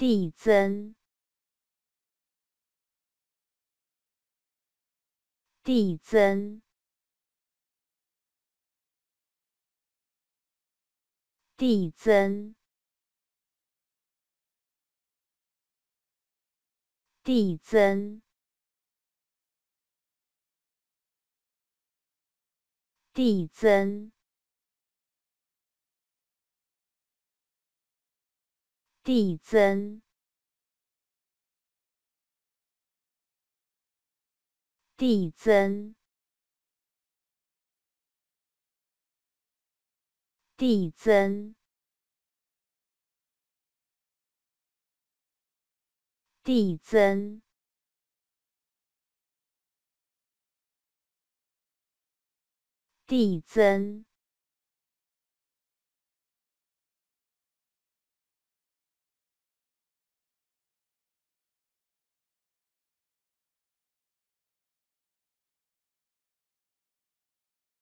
递增，递增，递增，递增，递增。递增，递增，递增，递增，递增。